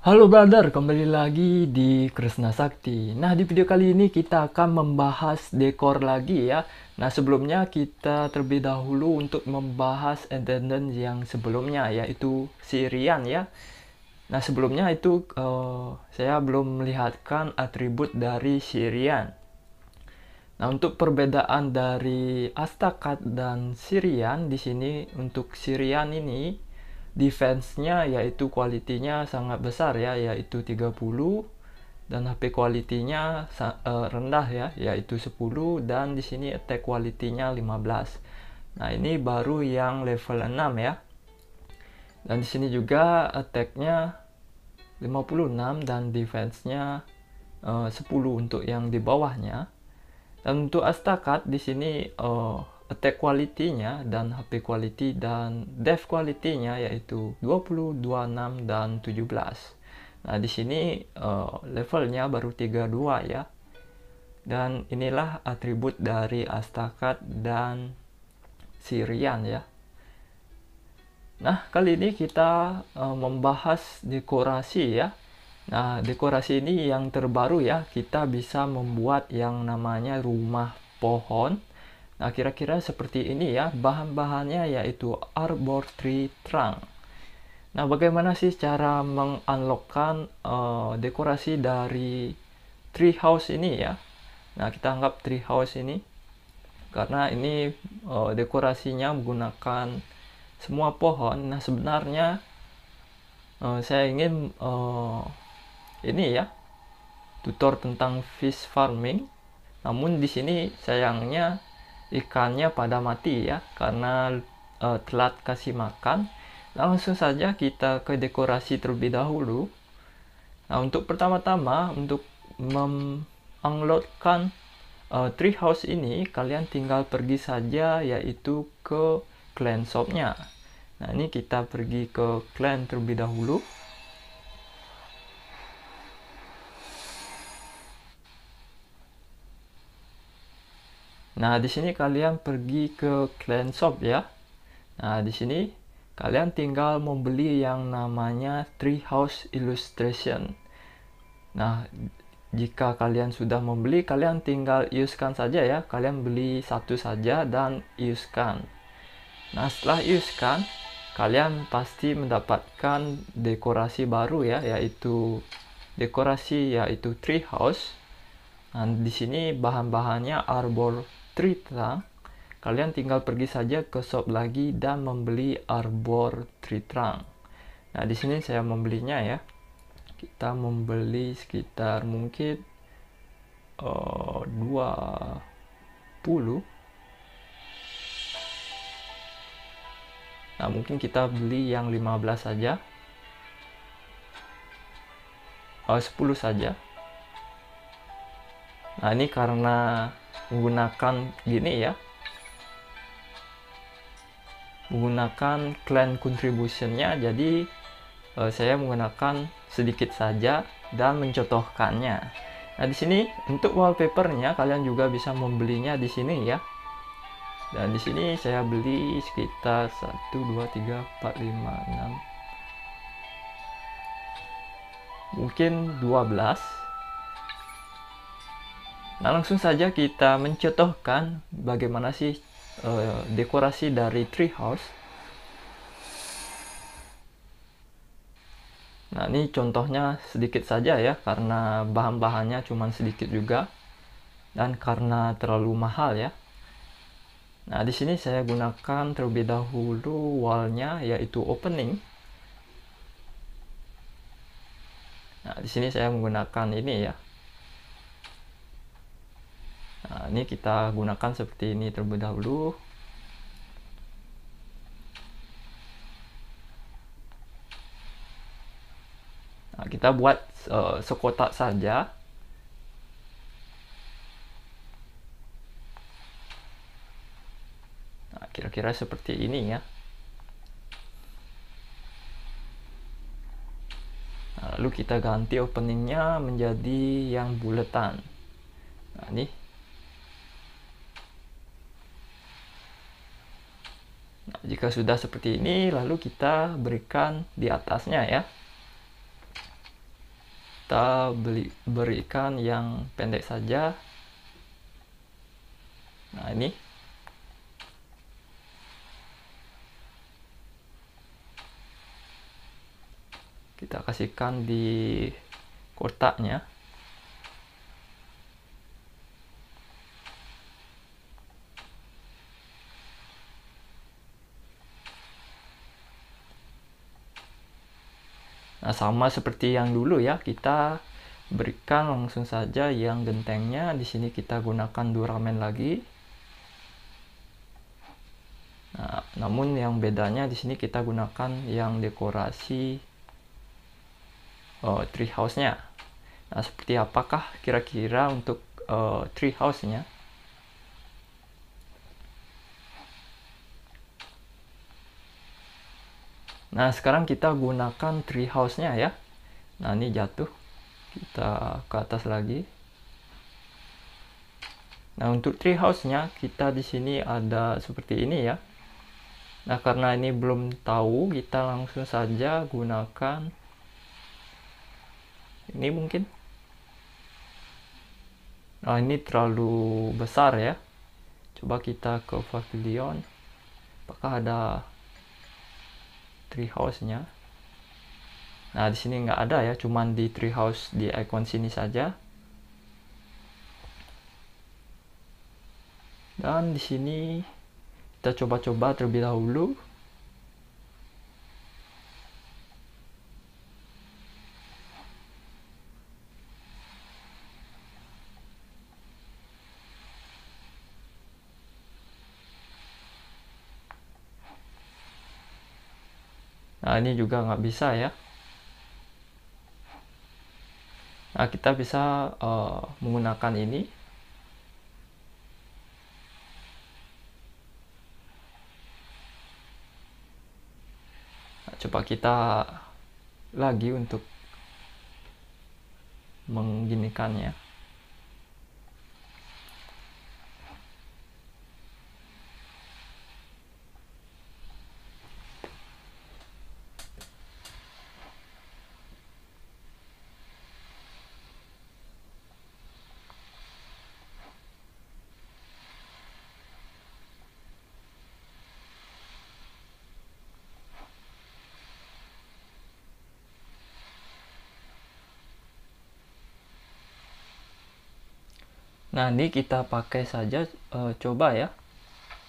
Halo brother, kembali lagi di Krishna Sakti. Nah, di video kali ini kita akan membahas dekor lagi ya. Nah, sebelumnya kita terlebih dahulu untuk membahas attendant yang sebelumnya yaitu si ya. Nah, sebelumnya itu uh, saya belum melihatkan atribut dari si Nah, untuk perbedaan dari Astakat dan Sirian di sini untuk Sirian ini defense-nya yaitu kualitinya sangat besar ya yaitu 30 dan HP kualitinya uh, eh, rendah ya yaitu 10 dan di sini attack kualitinya 15. Nah, ini baru yang level 6 ya. Dan di sini juga attack-nya 56 dan defense-nya eh, uh, 10 untuk yang di bawahnya. Dan untuk Astakat di sini uh, attack quality-nya dan HP quality dan dev quality-nya yaitu 20, 26 dan 17. Nah, di sini uh, levelnya baru 32 ya. Dan inilah atribut dari Astakat dan Sirian ya. Nah, kali ini kita uh, membahas dekorasi ya. Nah, dekorasi ini yang terbaru ya. Kita bisa membuat yang namanya rumah pohon Nah, kira-kira seperti ini ya, bahan-bahannya yaitu Arbor Tree Trunk. Nah, bagaimana sih cara mengunlockkan uh, eh, dekorasi dari tree house ini ya? Nah, kita anggap tree house ini karena ini uh, dekorasinya menggunakan semua pohon. Nah, sebenarnya uh, saya ingin uh, ini ya, tutor tentang fish farming. Namun di sini sayangnya ikannya pada mati ya karena uh, telat kasih makan nah, langsung saja kita ke dekorasi terlebih dahulu nah untuk pertama-tama untuk mengunloadkan uh, eh, tree house ini kalian tinggal pergi saja yaitu ke clan shopnya nah ini kita pergi ke clan terlebih dahulu Nah, di sini kalian pergi ke Clan Shop ya. Nah, di sini kalian tinggal membeli yang namanya Treehouse Illustration. Nah, jika kalian sudah membeli, kalian tinggal iuskan saja ya. Kalian beli satu saja dan iuskan. Nah, setelah iuskan, kalian pasti mendapatkan dekorasi baru ya, yaitu dekorasi yaitu treehouse. Nah, di sini bahan-bahannya arbor Trita, kalian tinggal pergi saja ke shop lagi dan membeli Arbor Tritrang. Nah, di sini saya membelinya ya. Kita membeli sekitar mungkin eh, uh, 20. Nah, mungkin kita beli yang 15 saja. Eh, uh, 10 saja. Nah ini karena menggunakan gini ya menggunakan client contributionnya jadi eh, saya menggunakan sedikit saja dan mencotohkannya. nah di sini untuk wallpapernya kalian juga bisa membelinya di sini ya dan di sini saya beli sekitar 1 2 3 4 5 6 mungkin 12 Nah langsung saja kita mencetohkan bagaimana sih uh, dekorasi dari tree house. Nah ini contohnya sedikit saja ya karena bahan-bahannya cuma sedikit juga dan karena terlalu mahal ya. Nah di sini saya gunakan terlebih dahulu wallnya yaitu opening. Nah di sini saya menggunakan ini ya ini kita gunakan seperti ini terlebih dahulu nah, kita buat uh, sekotak saja nah, kira-kira nah, seperti ini ya nah, lalu kita ganti openingnya menjadi yang buletan nah ini Jika sudah seperti ini, lalu kita berikan di atasnya ya. Kita beli, berikan yang pendek saja. Nah, ini. Kita kasihkan di kotaknya. sama seperti yang dulu ya kita berikan langsung saja yang gentengnya di sini kita gunakan duramen lagi nah, namun yang bedanya di sini kita gunakan yang dekorasi uh, eh, tree house nya nah seperti apakah kira-kira untuk uh, eh, tree house nya Nah, sekarang kita gunakan tree house nya ya. Nah, ini jatuh. Kita ke atas lagi. Nah, untuk tree house nya kita di sini ada seperti ini ya. Nah, karena ini belum tahu, kita langsung saja gunakan ini mungkin. Nah, ini terlalu besar ya. Coba kita ke Pavilion. Apakah ada treehouse-nya. Nah, di sini nggak ada ya, cuman di treehouse di icon sini saja. Dan di sini kita coba-coba terlebih dahulu. ini juga nggak bisa ya nah kita bisa uh, menggunakan ini nah, coba kita lagi untuk mengginikannya Nah, ini kita pakai saja e, coba ya.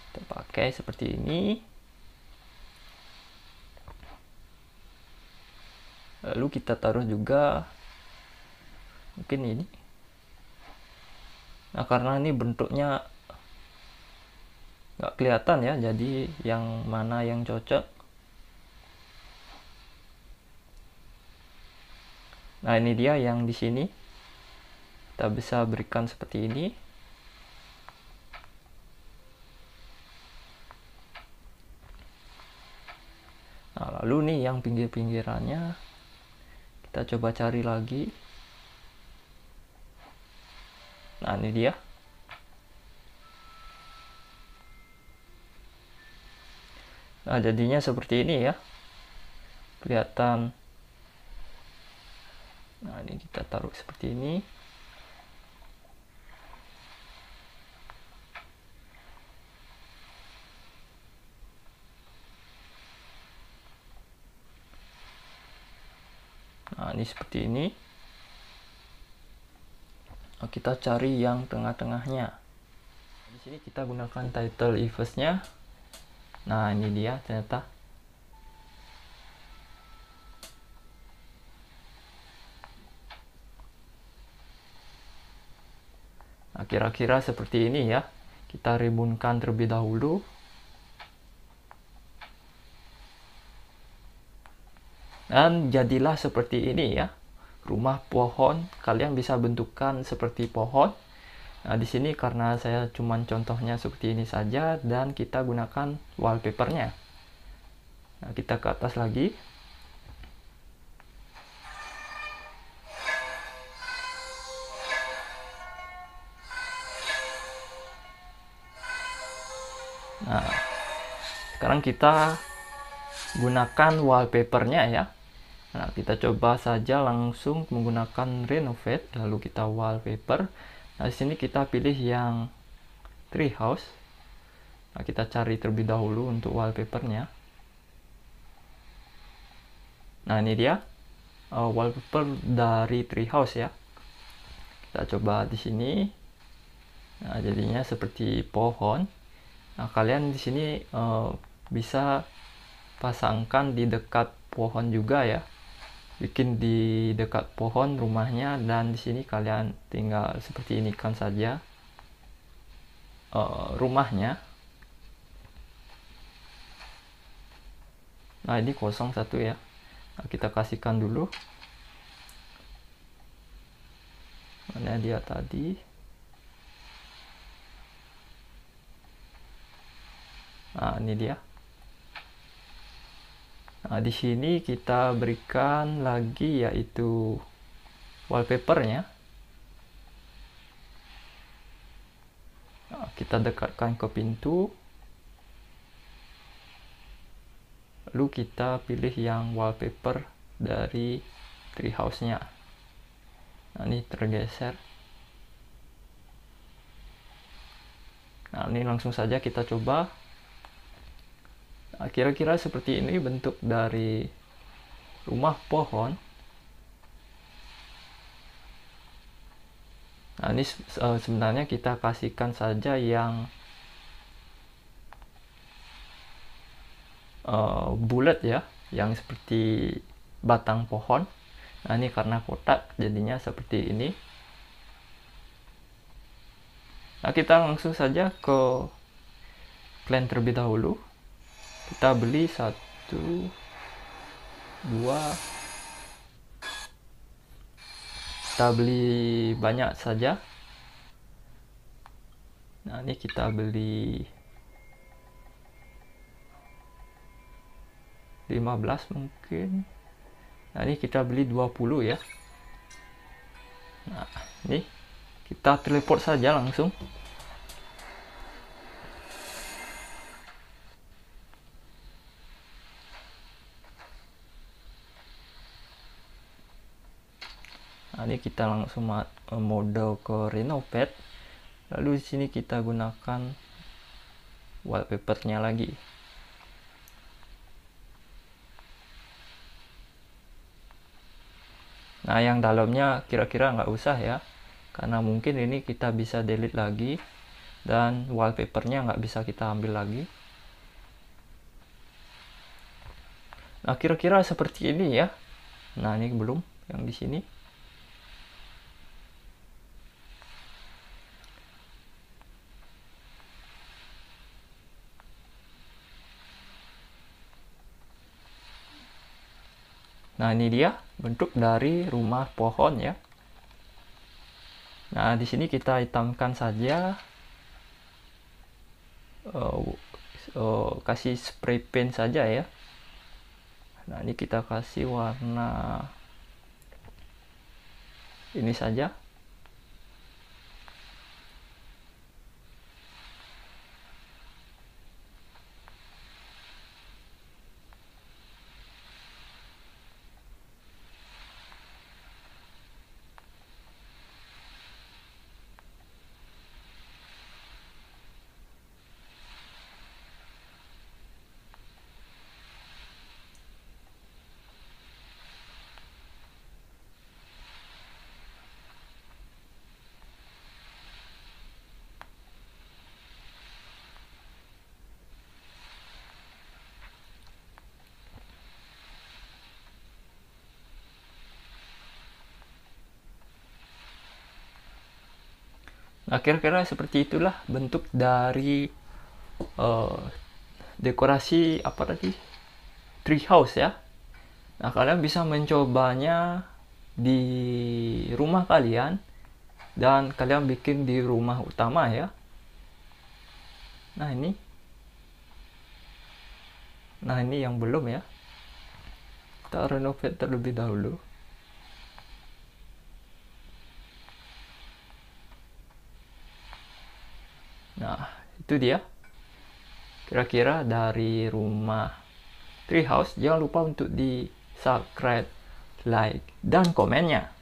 Kita pakai seperti ini. Lalu kita taruh juga mungkin ini. Nah, karena ini bentuknya nggak kelihatan ya, jadi yang mana yang cocok. Nah, ini dia yang di sini kita bisa berikan seperti ini nah lalu nih yang pinggir-pinggirannya kita coba cari lagi nah ini dia nah jadinya seperti ini ya kelihatan nah ini kita taruh seperti ini Nah, ini seperti ini. Oh, kita cari yang tengah-tengahnya. Di sini kita gunakan title events-nya. Nah, ini dia ternyata. Nah, kira-kira seperti ini ya. Kita ribunkan terlebih dahulu. Dan jadilah seperti ini ya. Rumah pohon, kalian bisa bentukkan seperti pohon. Nah, di sini karena saya cuman contohnya seperti ini saja dan kita gunakan wallpapernya. Nah, kita ke atas lagi. Nah, sekarang kita gunakan wallpapernya ya. Nah, kita coba saja langsung menggunakan renovate lalu kita wallpaper. Nah, di sini kita pilih yang tree house. Nah, kita cari terlebih dahulu untuk wallpapernya. Nah, ini dia uh, wallpaper dari tree house ya. Kita coba di sini. Nah, jadinya seperti pohon. Nah, kalian di sini uh, bisa pasangkan di dekat pohon juga ya bikin di dekat pohon rumahnya dan di sini kalian tinggal seperti ini kan saja uh, rumahnya nah ini kosong satu ya nah, kita kasihkan dulu mana dia tadi nah ini dia Nah, di sini kita berikan lagi yaitu wallpapernya. Nah, kita dekatkan ke pintu. Lalu kita pilih yang wallpaper dari treehouse-nya. Nah, ini tergeser. Nah, ini langsung saja kita coba kira-kira seperti ini bentuk dari rumah pohon. Nah, ini eh, sebenarnya kita kasihkan saja yang uh, bulat ya, yang seperti batang pohon. Nah, ini karena kotak jadinya seperti ini. Nah, kita langsung saja ke plan terlebih dahulu kita beli satu dua kita beli banyak saja nah ini kita beli 15 mungkin nah ini kita beli 20 ya nah ini kita teleport saja langsung kita langsung mode ke renovate lalu di sini kita gunakan wallpapernya lagi nah yang dalamnya kira-kira nggak usah ya karena mungkin ini kita bisa delete lagi dan wallpapernya nggak bisa kita ambil lagi nah kira-kira seperti ini ya nah ini belum yang di sini Nah, ini dia bentuk dari rumah pohon ya. Nah, di sini kita hitamkan saja. Uh, uh, kasih spray paint saja ya. Nah, ini kita kasih warna ini saja. akhir kira-kira seperti itulah bentuk dari uh, dekorasi apa tadi? Tree house ya. Nah, kalian bisa mencobanya di rumah kalian dan kalian bikin di rumah utama ya. Nah, ini. Nah, ini yang belum ya. Kita renovate terlebih dahulu. itu dia kira-kira dari rumah treehouse jangan lupa untuk di subscribe like dan komennya